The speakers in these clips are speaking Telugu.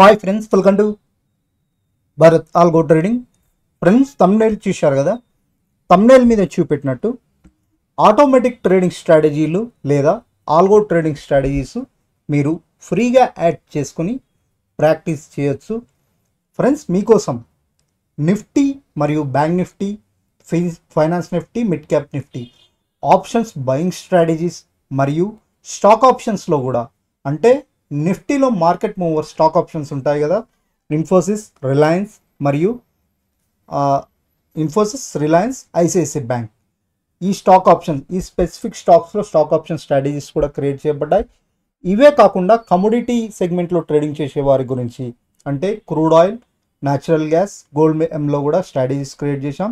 hi friends welcome to Bharat algo trading friends thumbnail చూశారు కదా తమ్నైల్ మీద చూపెట్టినట్టు ఆటోమేటిక్ ట్రేడింగ్ స్ట్రాటజీలు లేదా ఆల్గో ట్రేడింగ్ స్ట్రాటజీస్ మీరు ఫ్రీగా యాడ్ చేసుకుని ప్రాక్టీస్ చేయొచ్చు ఫ్రెండ్స్ మీకోసం నిఫ్టీ మరియు bank Nifty finance Nifty mid cap Nifty options buying strategies మరియు స్టాక్ ఆప్షన్స్లో కూడా అంటే నిఫ్టీలో మార్కెట్ మూవర్ స్టాక్ ఆప్షన్స్ ఉంటాయి కదా ఇన్ఫోసిస్ రిలయన్స్ మరియు ఇన్ఫోసిస్ రిలయన్స్ ఐసిఐసిఐ బ్యాంక్ ఈ స్టాక్ ఆప్షన్ ఈ స్పెసిఫిక్ స్టాక్స్లో స్టాక్ ఆప్షన్ స్ట్రాటజీస్ కూడా క్రియేట్ చేయబడ్డాయి ఇవే కాకుండా కమోడిటీ సెగ్మెంట్లో ట్రేడింగ్ చేసే వారి గురించి అంటే crude oil natural gas gold ఎంలో కూడా స్ట్రాటజీస్ క్రియేట్ చేశాం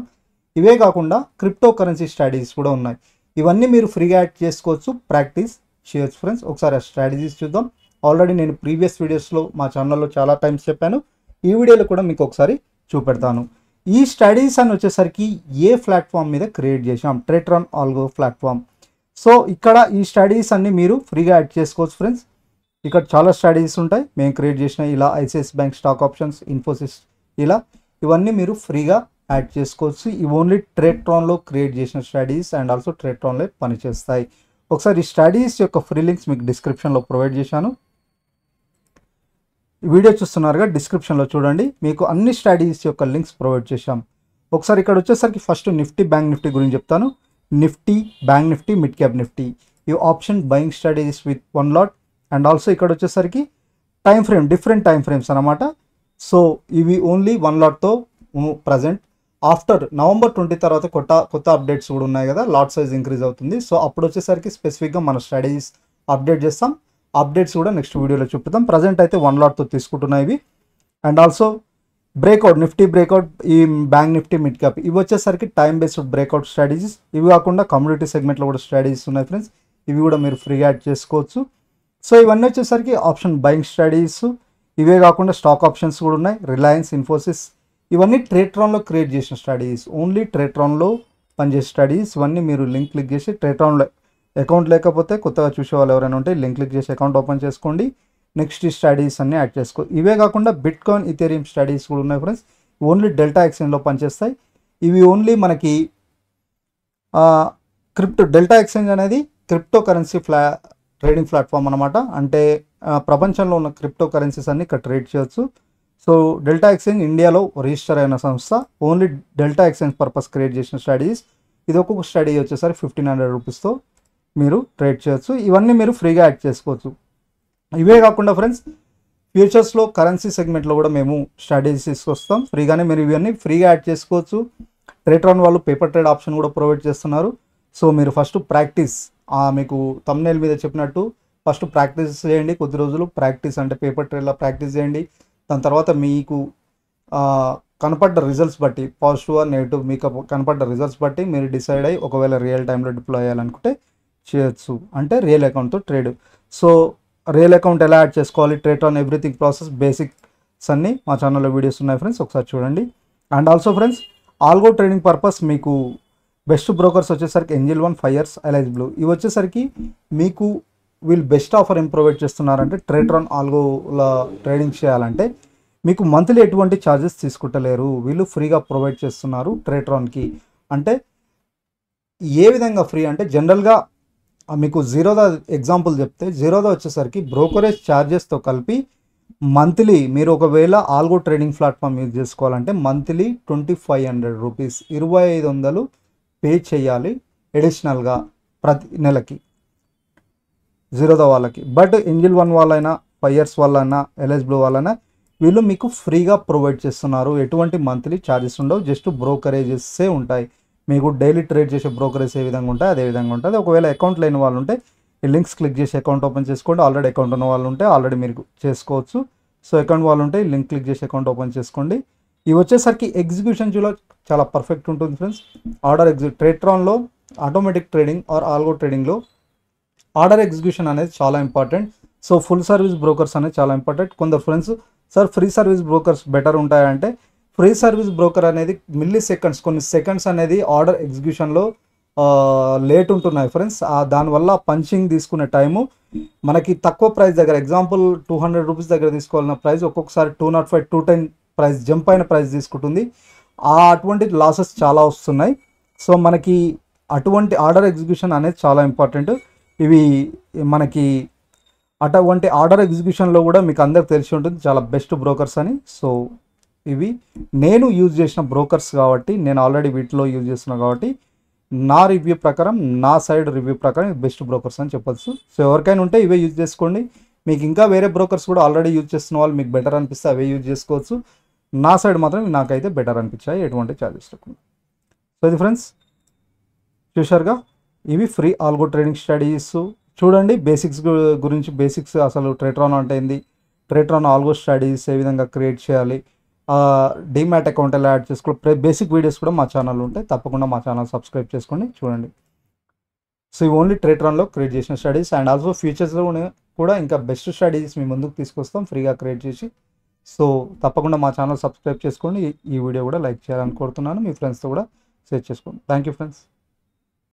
ఇవే కాకుండా క్రిప్టో కరెన్సీ స్ట్రాటజీస్ కూడా ఉన్నాయి ఇవన్నీ మీరు ఫ్రీగా యాడ్ చేసుకోవచ్చు ప్రాక్టీస్ చేయొచ్చు ఫ్రెండ్స్ ఒకసారి ఆ స్ట్రాటజీస్ చూద్దాం ఆల్రెడీ నేను ప్రీవియస్ వీడియోస్లో మా ఛానల్లో చాలా టైమ్స్ చెప్పాను ఈ వీడియోలో కూడా మీకు ఒకసారి చూపెడతాను ఈ స్టడీస్ అని వచ్చేసరికి ఏ ప్లాట్ఫామ్ మీద క్రియేట్ చేసాం ట్రేట్రాన్ ఆల్గో ప్లాట్ఫామ్ సో ఇక్కడ ఈ స్టడీస్ అన్ని మీరు ఫ్రీగా యాడ్ చేసుకోవచ్చు ఫ్రెండ్స్ ఇక్కడ చాలా స్టడీస్ ఉంటాయి మేము క్రియేట్ చేసిన ఇలా ICICI bank stock options Infosys ఇలా ఇవన్నీ మీరు ఫ్రీగా యాడ్ చేసుకోవచ్చు ఇవి ఓన్లీ ట్రేట్రాన్లో క్రియేట్ చేసిన స్టడీస్ అండ్ ఆల్సో ట్రేట్రాన్లో పనిచేస్తాయి ఒకసారి ఈ స్టడీస్ యొక్క ఫ్రీ లింక్స్ మీకు డిస్క్రిప్షన్లో ప్రొవైడ్ చేశాను వీడియో చూస్తున్నారుగా డిస్క్రిప్షన్లో చూడండి మీకు అన్ని స్ట్రాటజీస్ యొక్క లింక్స్ ప్రొవైడ్ చేశాం ఒకసారి ఇక్కడ వచ్చేసరికి ఫస్ట్ నిఫ్టీ బ్యాంక్ నిఫ్టీ గురించి చెప్తాను Nifty bank Nifty mid cap Nifty ఈ option buying strategies with one lot and also ఇక్కడ వచ్చేసరికి time frame different time frames అనమాట సో ఇవి ఓన్లీ వన్ లాట్తో ప్రజెంట్ ఆఫ్టర్ నవంబర్ ట్వంటీ తర్వాత కొత్త కొత్త అప్డేట్స్ కూడా ఉన్నాయి కదా లాట్ సైజ్ ఇంక్రీజ్ అవుతుంది సో అప్పుడు వచ్చేసరికి స్పెసిఫిక్గా మన స్ట్రాటజీస్ అప్డేట్ చేస్తాం అప్డేట్స్ కూడా నెక్స్ట్ వీడియోలో చూపుతాం ప్రజెంట్ అయితే వన్ లాట్తో తీసుకుంటున్నాయి ఇవి and also breakout Nifty breakout ఈ బ్యాంక్ నిఫ్టీ మిడ్ క్యాప్ ఇవి వచ్చేసరికి టైం బేస్డ్ బ్రేక్అవుట్ స్ట్రాటజీస్ ఇవి కాకుండా కమ్యూనిటీ సెగ్మెంట్లో కూడా స్ట్రాటజీస్ ఉన్నాయి ఫ్రెండ్స్ ఇవి కూడా మీరు ఫ్రీ యాడ్ చేసుకోవచ్చు సో ఇవన్నీ వచ్చేసరికి ఆప్షన్ బయింగ్ స్ట్రాటజీస్ ఇవే కాకుండా స్టాక్ ఆప్షన్స్ కూడా ఉన్నాయి రిలయన్స్ ఇన్ఫోసిస్ ఇవన్నీ ట్రేట్రాన్లో క్రియేట్ చేసిన స్ట్రాటజీస్ ఓన్లీ ట్రేట్రాన్లో పనిచేసే స్టడీస్ ఇవన్నీ మీరు లింక్ క్లిక్ చేసి ట్రేట్రాన్లో అకౌంట్ లేకపోతే కొత్తగా చూసే వాళ్ళు ఎవరైనా ఉంటే లింక్ క్లిక్ చేసి అకౌంట్ ఓపెన్ చేసుకోండి నెక్స్ట్ స్టడీస్ అన్ని యాడ్ చేసుకో ఇవే కాకుండా బిట్కాయిన్ ఇథేరియం స్టడీస్ కూడా ఉన్నాయి ఫ్రెండ్స్ ఓన్లీ డెల్టా ఎక్స్చేంజ్లో పనిచేస్తాయి ఇవి ఓన్లీ మనకి క్రిప్టో డెల్టా ఎక్స్చేంజ్ అనేది క్రిప్టో కరెన్సీ ఫ్లా ట్రేడింగ్ ప్లాట్ఫామ్ అనమాట అంటే ప్రపంచంలో ఉన్న క్రిప్టో కరెన్సీస్ అన్ని ఇక్కడ ట్రేడ్ చేయొచ్చు సో డెల్టా ఎక్స్చేంజ్ ఇండియాలో రిజిస్టర్ అయిన సంస్థ only delta exchange purpose create చేసిన స్టడీస్ ఇది ఒక్కొక్క స్టడీ వచ్చేసరికి ఫిఫ్టీన్ హండ్రెడ్ రూపీస్తో మీరు ట్రేడ్ చేయొచ్చు ఇవన్నీ మీరు ఫ్రీగా యాడ్ చేసుకోవచ్చు ఇవే కాకుండా ఫ్రెండ్స్ ఫ్యూచర్స్లో కరెన్సీ సెగ్మెంట్లో కూడా మేము స్ట్రాటజీస్ తీసుకొస్తాం ఫ్రీగానే మీరు ఇవన్నీ ఫ్రీగా యాడ్ చేసుకోవచ్చు ట్రేట్రాన్ వాళ్ళు పేపర్ ట్రేడ్ ఆప్షన్ కూడా ప్రొవైడ్ చేస్తున్నారు సో మీరు ఫస్ట్ ప్రాక్టీస్ మీకు తమ్నేల్ మీద చెప్పినట్టు ఫస్ట్ ప్రాక్టీస్ చేయండి కొద్ది రోజులు ప్రాక్టీస్ అంటే పేపర్ ట్రేడ్లో ప్రాక్టీస్ చేయండి దాని తర్వాత మీకు కనపడ్డ రిజల్ట్స్ బట్టి పాజిటివ్ నెగిటివ్ మీకు కనపడ్డ రిజల్ట్స్ బట్టి మీరు డిసైడ్ అయ్యి ఒకవేళ రియల్ టైంలో డిప్లాయ్ చేయాలనుకుంటే చేయొచ్చు అంటే రియల్ అకౌంట్తో ట్రేడ్ సో రియల్ అకౌంట్ ఎలా యాడ్ చేసుకోవాలి trade on everything process basics అన్నీ మా ఛానల్లో వీడియోస్ ఉన్నాయి ఫ్రెండ్స్ ఒకసారి చూడండి and also friends algo trading purpose మీకు బెస్ట్ బ్రోకర్స్ వచ్చేసరికి Angel One Fyers Alice Blue ఇవి వచ్చేసరికి మీకు వీళ్ళు బెస్ట్ ఆఫర్ ఏం ప్రొవైడ్ చేస్తున్నారంటే ఆన్ ఆల్గోల ట్రేడింగ్ చేయాలంటే మీకు మంత్లీ ఎటువంటి ఛార్జెస్ తీసుకుంటలేరు వీళ్ళు ఫ్రీగా ప్రొవైడ్ చేస్తున్నారు ఆన్కి అంటే ఏ విధంగా ఫ్రీ అంటే జనరల్గా మీకు జీరోదా ఎగ్జాంపుల్ చెప్తే జీరోదా వచ్చేసరికి బ్రోకరేజ్ ఛార్జెస్తో కలిపి మంత్లీ మీరు ఒకవేళ ఆల్గో ట్రేడింగ్ ప్లాట్ఫామ్ యూజ్ చేసుకోవాలంటే monthly twenty five hundred rupees ఇరవై ఐదు వందలు పే చేయాలి ఎడిషనల్గా ప్రతి నెలకి జీరోదా వాళ్ళకి బట్ ఇంజిల్ వన్ వాళ్ళైనా ఫైవ్ ఇయర్స్ వాళ్ళైనా ఎల్ఎస్బ్లూ వాళ్ళైనా వీళ్ళు మీకు ఫ్రీగా ప్రొవైడ్ చేస్తున్నారు ఎటువంటి మంత్లీ ఛార్జెస్ ఉండవు జస్ట్ బ్రోకరేజెస్సే ఉంటాయి మీకు డైలీ ట్రేడ్ చేసే బ్రోకరేజ్ ఏ విధంగా ఉంటాయి అదే విధంగా ఉంటుంది ఒకవేళ అకౌంట్ లేని వాళ్ళు ఉంటే ఈ లింక్స్ క్లిక్ చేసి అకౌంట్ ఓపెన్ చేసుకోండి ఆల్రెడీ అకౌంట్ ఉన్న వాళ్ళు ఉంటే ఆల్రెడీ మీరు చేసుకోవచ్చు సో అకౌంట్ వాళ్ళు ఉంటే లింక్ క్లిక్ చేసి అకౌంట్ ఓపెన్ చేసుకోండి ఇవి వచ్చేసరికి ఎగ్జిక్యూషన్ జూలో చాలా పర్ఫెక్ట్ ఉంటుంది ఫ్రెండ్స్ ఆర్డర్ ఎగ్జిక్యూ ట్రేట్రాన్లో ఆటోమేటిక్ ట్రేడింగ్ ఆర్ ఆల్గో ట్రేడింగ్లో ఆర్డర్ ఎగ్జిక్యూషన్ అనేది చాలా important so full service brokers అనేది చాలా ఇంపార్టెంట్ కొందరు friends sir free service brokers better ఉంటాయంటే ప్రీ సర్వీస్ బ్రోకర్ అనేది మిల్లీ సెకండ్స్ కొన్ని సెకండ్స్ అనేది ఆర్డర్ ఎగ్జిక్యూషన్లో లేట్ ఉంటున్నాయి ఫ్రెండ్స్ దానివల్ల పంచింగ్ తీసుకునే టైము మనకి తక్కువ ప్రైస్ దగ్గర ఎగ్జాంపుల్ టూ హండ్రెడ్ రూపీస్ దగ్గర తీసుకోవాలన్న ప్రైస్ ఒక్కొక్కసారి two nought five two ten price jump అయిన ప్రైస్ తీసుకుంటుంది ఆ అటువంటి లాసెస్ చాలా వస్తున్నాయి సో మనకి అటువంటి ఆర్డర్ ఎగ్జిక్యూషన్ అనేది చాలా ఇంపార్టెంట్ ఇవి మనకి అటువంటి ఆర్డర్ ఎగ్జిక్యూషన్లో కూడా మీకు అందరికి తెలిసి ఉంటుంది చాలా బెస్ట్ బ్రోకర్స్ అని సో ఇవి నేను యూజ్ చేసిన బ్రోకర్స్ కాబట్టి నేను ఆల్రెడీ వీటిలో యూజ్ చేస్తున్నాను కాబట్టి నా రివ్యూ ప్రకారం నా సైడ్ రివ్యూ ప్రకారం బెస్ట్ బ్రోకర్స్ అని చెప్పొచ్చు సో ఎవరికైనా ఉంటే ఇవే యూజ్ చేసుకోండి మీకు ఇంకా వేరే బ్రోకర్స్ కూడా ఆల్రెడీ యూజ్ చేస్తున్న వాళ్ళు మీకు బెటర్ అనిపిస్తే అవే యూజ్ చేసుకోవచ్చు నా సైడ్ మాత్రం నాకైతే బెటర్ అనిపించాయి ఎటువంటి ఛార్జెస్ లేకుండా సో ఇది ఫ్రెండ్స్ చూశారుగా ఇవి ఫ్రీ ఆల్గో ట్రేడింగ్ స్టడీస్ చూడండి బేసిక్స్ గురించి బేసిక్స్ అసలు ట్రేట్రాన్ అంటే ఏంది ట్రేట్రాన్ ఆల్గో స్టడీస్ ఏ విధంగా క్రియేట్ చేయాలి డీమ్యాట్ అకౌంట్ ఎలా యాడ్ చేసుకోవాలి బేసిక్ వీడియోస్ కూడా మా ఛానల్ ఉంటాయి తప్పకుండా మా ఛానల్ సబ్స్క్రైబ్ చేసుకోండి చూడండి సో ఇవి ఓన్లీ ట్రేట్రాన్లో క్రియేట్ చేసిన స్టడీస్ అండ్ ఆల్సో ఫ్యూచర్స్లో కూడా ఇంకా బెస్ట్ స్టడీస్ మీ ముందుకు తీసుకొస్తాం ఫ్రీగా క్రియేట్ చేసి సో తప్పకుండా మా ఛానల్ సబ్స్క్రైబ్ చేసుకోండి ఈ వీడియో కూడా లైక్ చేయాలని కోరుతున్నాను మీ ఫ్రెండ్స్తో కూడా షేర్ చేసుకోండి థ్యాంక్ యూ ఫ్రెండ్స్